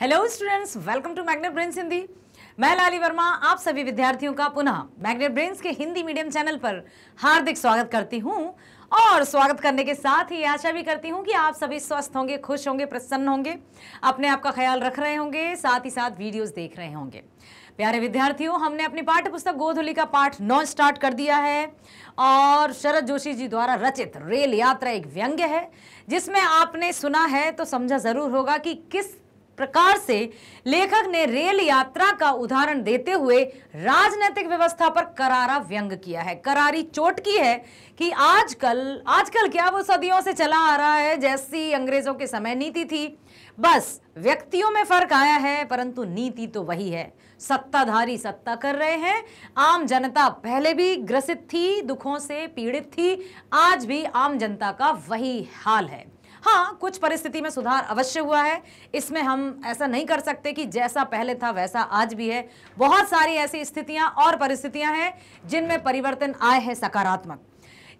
Hello students welcome to Magnet Brains Hindi मैं लाली वर्मा आप सभी विद्यार्थियों का पुनः मैग्नेट ब्रेन्स के हिंदी मीडियम चैनल पर हार्दिक स्वागत करती हूँ और स्वागत करने के साथ ही आशा भी करती हूँ कि आप सभी स्वस्थ होंगे खुश होंगे प्रसन्न होंगे अपने आप का ख्याल रख रहे होंगे साथ ही साथ वीडियोज देख रहे होंगे प्यारे विद्यार्थियों हमने अपनी पाठ्य पुस्तक गोधुली का पाठ नौ स्टार्ट कर दिया है और शरद जोशी जी द्वारा रचित रेल यात्रा एक व्यंग्य है जिसमें आपने सुना है तो समझा ज़रूर होगा कि किस प्रकार से लेखक ने रेल यात्रा का उदाहरण देते हुए राजनीतिक व्यवस्था पर करारा व्यंग किया है करारी चोट की है कि आजकल आजकल क्या वो सदियों से चला आ रहा है जैसी अंग्रेजों के समय नीति थी बस व्यक्तियों में फर्क आया है परंतु नीति तो वही है सत्ताधारी सत्ता कर रहे हैं आम जनता पहले भी ग्रसित थी दुखों से पीड़ित थी आज भी आम जनता का वही हाल है हाँ कुछ परिस्थिति में सुधार अवश्य हुआ है इसमें हम ऐसा नहीं कर सकते कि जैसा पहले था वैसा आज भी है बहुत सारी ऐसी स्थितियां और परिस्थितियां हैं जिनमें परिवर्तन आए हैं सकारात्मक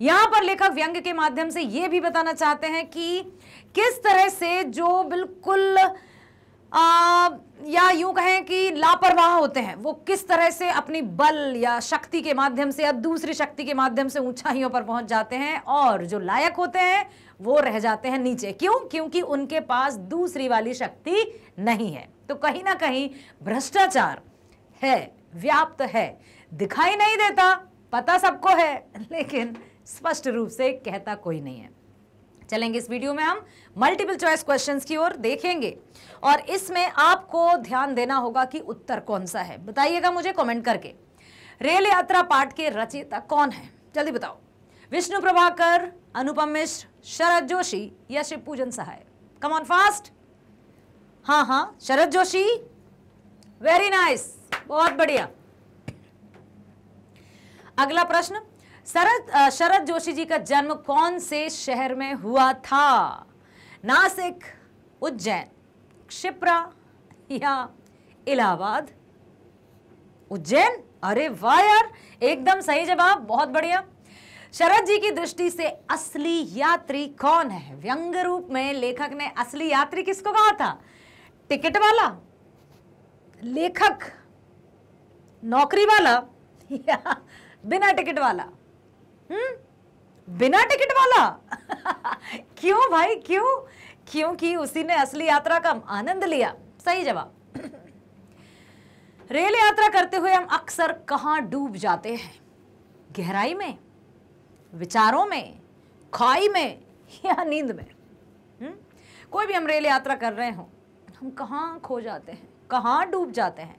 यहां पर लेखक व्यंग के माध्यम से ये भी बताना चाहते हैं कि किस तरह से जो बिल्कुल आ, या यूं कहें कि लापरवाह होते हैं वो किस तरह से अपनी बल या शक्ति के माध्यम से या दूसरी शक्ति के माध्यम से ऊंचाइयों पर पहुंच जाते हैं और जो लायक होते हैं वो रह जाते हैं नीचे क्यों क्योंकि उनके पास दूसरी वाली शक्ति नहीं है तो कहीं ना कहीं भ्रष्टाचार है व्याप्त है दिखाई नहीं देता पता सबको है लेकिन स्पष्ट रूप से कहता कोई नहीं है चलेंगे इस वीडियो में हम मल्टीपल चॉइस क्वेश्चंस की ओर देखेंगे और इसमें आपको ध्यान देना होगा कि उत्तर कौन सा है बताइएगा मुझे कमेंट करके रेल यात्रा पाठ के रचयिता कौन है जल्दी बताओ विष्णु प्रभाकर अनुपम मिश्र शरद जोशी या शिव पूजन सहाय कम ऑन फास्ट हाँ हाँ शरद जोशी वेरी नाइस बहुत बढ़िया अगला प्रश्न शरद शरद जोशी जी का जन्म कौन से शहर में हुआ था नासिक उज्जैन क्षिप्रा या इलाहाबाद उज्जैन अरे वाह यार एकदम सही जवाब बहुत बढ़िया शरद जी की दृष्टि से असली यात्री कौन है व्यंग रूप में लेखक ने असली यात्री किसको कहा था टिकट वाला लेखक नौकरी वाला या बिना टिकट वाला हम्म बिना टिकट वाला क्यों भाई क्यों क्योंकि उसी ने असली यात्रा का आनंद लिया सही जवाब रेल यात्रा करते हुए हम अक्सर कहाँ डूब जाते हैं गहराई में विचारों में खाई में या नींद में हुँ? हम्म? कोई भी हम रेल यात्रा कर रहे हो हम कहा खो जाते हैं कहा डूब जाते हैं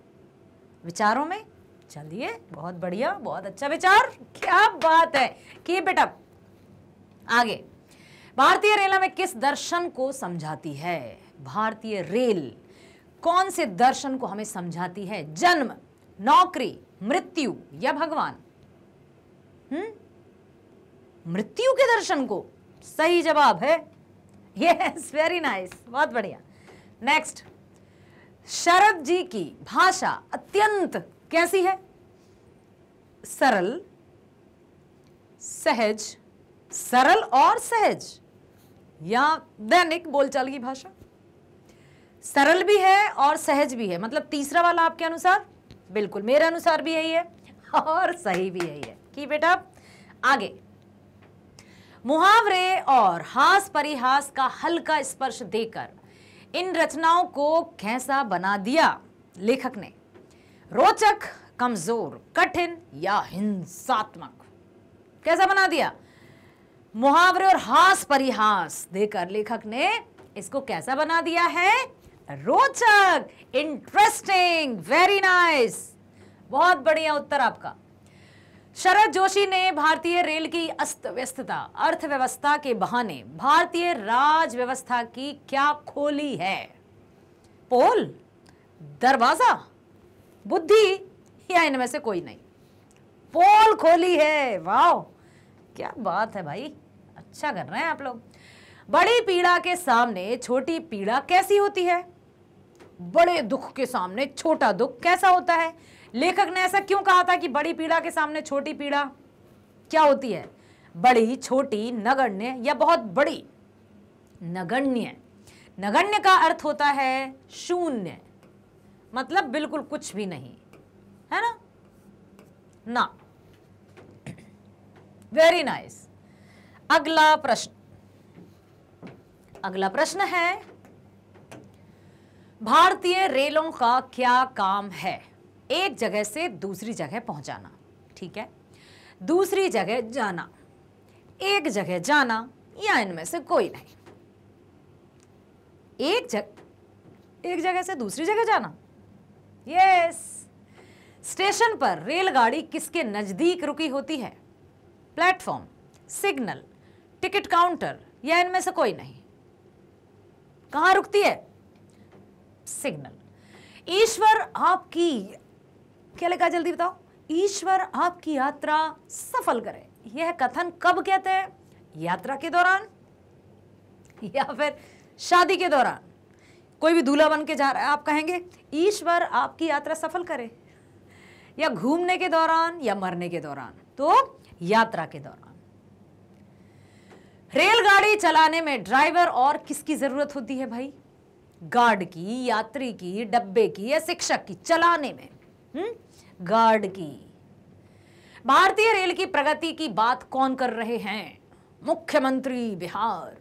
विचारों में चलिए बहुत बढ़िया बहुत अच्छा विचार क्या बात है की बेटा आगे भारतीय रेल में किस दर्शन को समझाती है भारतीय रेल कौन से दर्शन को हमें समझाती है जन्म नौकरी मृत्यु या भगवान हम्म मृत्यु के दर्शन को सही जवाब है यस वेरी नाइस बहुत बढ़िया नेक्स्ट शरद जी की भाषा अत्यंत कैसी है सरल सहज सरल और सहज या दैनिक बोलचाल की भाषा सरल भी है और सहज भी है मतलब तीसरा वाला आपके अनुसार बिल्कुल मेरे अनुसार भी यही है और सही भी यही है की बेटा आगे मुहावरे और हास परिहास का हल्का स्पर्श देकर इन रचनाओं को कैसा बना दिया लेखक ने रोचक कमजोर कठिन या हिंसात्मक कैसा बना दिया मुहावरे और हास परिहास देकर लेखक ने इसको कैसा बना दिया है रोचक इंटरेस्टिंग वेरी नाइस बहुत बढ़िया उत्तर आपका शरद जोशी ने भारतीय रेल की अस्त व्यस्तता अर्थव्यवस्था के बहाने भारतीय राज व्यवस्था की क्या खोली है पोल दरवाजा बुद्धि या इनमें से कोई नहीं पोल खोली है वाह क्या बात है भाई अच्छा कर रहे हैं आप लोग बड़ी पीड़ा के सामने छोटी पीड़ा कैसी होती है बड़े दुख के सामने छोटा दुख कैसा होता है लेखक ने ऐसा क्यों कहा था कि बड़ी पीड़ा के सामने छोटी पीड़ा क्या होती है बड़ी छोटी नगण्य या बहुत बड़ी नगण्य नगण्य का अर्थ होता है शून्य मतलब बिल्कुल कुछ भी नहीं है ना ना वेरी नाइस अगला प्रश्न अगला प्रश्न है भारतीय रेलों का क्या काम है एक जगह से दूसरी जगह पहुंचाना ठीक है दूसरी जगह जाना एक जगह जाना या इनमें से कोई नहीं एक जगह एक जगह से दूसरी जगह जाना यस स्टेशन पर रेलगाड़ी किसके नज़दीक रुकी होती है प्लेटफॉर्म सिग्नल टिकट काउंटर या इनमें से कोई नहीं कहां रुकती है सिग्नल ईश्वर आपकी क्या लिखा जल्दी बताओ ईश्वर आपकी यात्रा सफल करे यह कथन कब कहते हैं यात्रा के दौरान या फिर शादी के दौरान कोई भी दूल्हा बन के जा रहा है आप कहेंगे ईश्वर आपकी यात्रा सफल करे या घूमने के दौरान या मरने के दौरान तो यात्रा के दौरान रेलगाड़ी चलाने में ड्राइवर और किसकी जरूरत होती है भाई गार्ड की यात्री की डब्बे की या शिक्षक की चलाने में हुँ? गार्ड की भारतीय रेल की प्रगति की बात कौन कर रहे हैं मुख्यमंत्री बिहार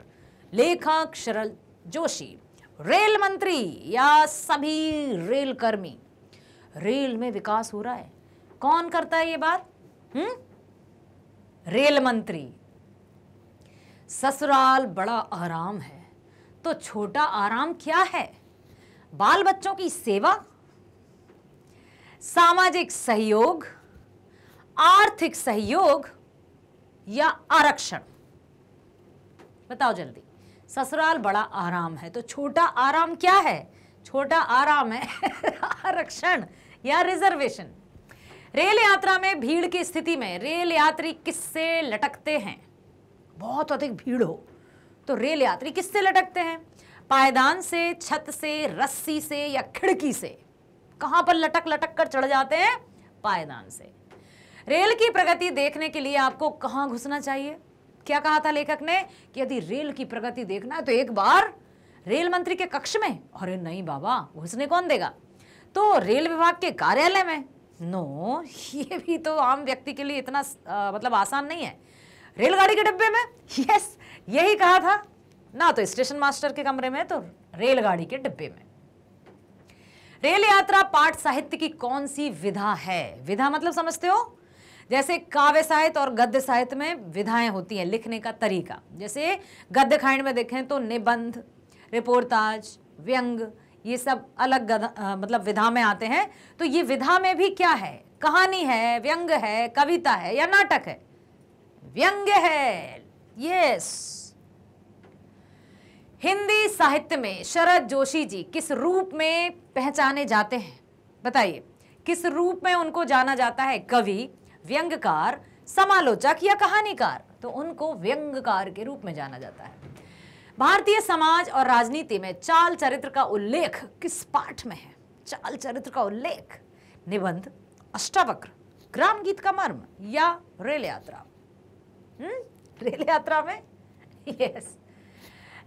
लेखक शरल जोशी रेल मंत्री या सभी रेल कर्मी रेल में विकास हो रहा है कौन करता है ये बात हम्म रेल मंत्री ससुराल बड़ा आराम है तो छोटा आराम क्या है बाल बच्चों की सेवा सामाजिक सहयोग आर्थिक सहयोग या आरक्षण बताओ जल्दी ससुराल बड़ा आराम है तो छोटा आराम क्या है छोटा आराम है आरक्षण या रिजर्वेशन रेल यात्रा में भीड़ की स्थिति में रेल यात्री किससे लटकते हैं बहुत अधिक भीड़ हो तो रेल यात्री किससे लटकते हैं पायदान से छत से रस्सी से या खिड़की से कहां पर लटक लटक कर चढ़ जाते हैं पायदान से रेल की प्रगति देखने के लिए आपको कहां घुसना चाहिए क्या कहा था लेखक ने कि यदि रेल की प्रगति देखना है तो एक बार रेल मंत्री के कक्ष में अरे नहीं बाबा घुसने कौन देगा तो रेल विभाग के कार्यालय में नो ये भी तो आम व्यक्ति के लिए इतना आ, मतलब आसान नहीं है रेलगाड़ी के डिब्बे में यस यही कहा था ना तो स्टेशन मास्टर के कमरे में तो रेलगाड़ी के डिब्बे में रेल यात्रा पाठ साहित्य की कौन सी विधा है विधा मतलब समझते हो जैसे काव्य साहित्य और गद्य साहित्य में विधाएं होती हैं लिखने का तरीका जैसे गद्य खंड में देखें तो निबंध रिपोर्टाज व्यंग ये सब अलग गधा मतलब विधा में आते हैं तो ये विधा में भी क्या है कहानी है व्यंग है कविता है या नाटक है व्यंग है यस हिंदी साहित्य में शरद जोशी जी किस रूप में पहचाने जाते हैं बताइए किस रूप में उनको जाना जाता है कवि व्यंगकार समालोचक या कहानीकार तो उनको व्यंगकार के रूप में जाना जाता है भारतीय समाज और राजनीति में चाल चरित्र का उल्लेख किस पाठ में है चाल चरित्र का उल्लेख निबंध अष्टावक्र ग्राम गीत का मर्म या रेल यात्रा हम्म, रेल यात्रा में यस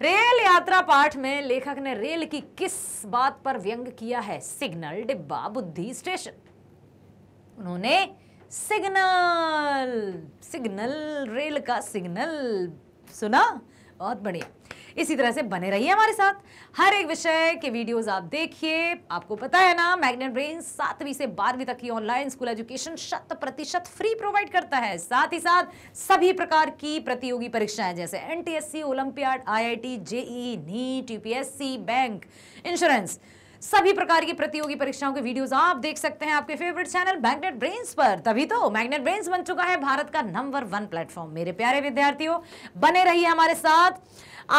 रेल यात्रा पाठ में लेखक ने रेल की किस बात पर व्यंग किया है सिग्नल डिब्बा बुद्धि स्टेशन उन्होंने सिग्नल सिग्नल रेल का सिग्नल सुना बहुत बढ़िया इसी तरह से बने रहिए हमारे साथ हर एक विषय के वीडियोस आप देखिए आपको पता है ना मैग्नेट ब्रेन सातवीं से बारहवीं तक की ऑनलाइन स्कूल एजुकेशन शत प्रतिशत फ्री प्रोवाइड करता है साथ ही साथ सभी प्रकार की प्रतियोगी परीक्षाएं जैसे NTSC Olympiad IIT JEE NEET UPSC bank insurance सभी प्रकार की प्रतियोगी परीक्षाओं के वीडियोस आप देख सकते हैं आपके फेवरेट चैनल मैग्नेट ब्रेन्स पर तभी तो मैग्नेट ब्रेन्स बन चुका है भारत का नंबर वन प्लेटफॉर्म मेरे प्यारे विद्यार्थियों बने रहिए हमारे साथ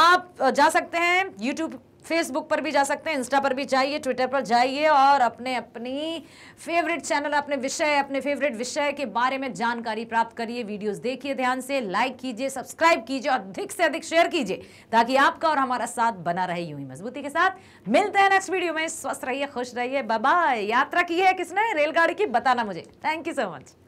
आप जा सकते हैं यूट्यूब फेसबुक पर भी जा सकते हैं इंस्टा पर भी जाइए ट्विटर पर जाइए और अपने अपनी फेवरेट चैनल अपने विषय अपने फेवरेट विषय के बारे में जानकारी प्राप्त करिए वीडियोस देखिए ध्यान से लाइक कीजिए सब्सक्राइब कीजिए और अधिक से अधिक शेयर कीजिए ताकि आपका और हमारा साथ बना रहे यूं ही मजबूती के साथ मिलते हैं नेक्स्ट वीडियो में स्वस्थ रहिए खुश रहिए बाबा यात्रा की है किसने रेलगाड़ी की बताना मुझे थैंक यू सो मच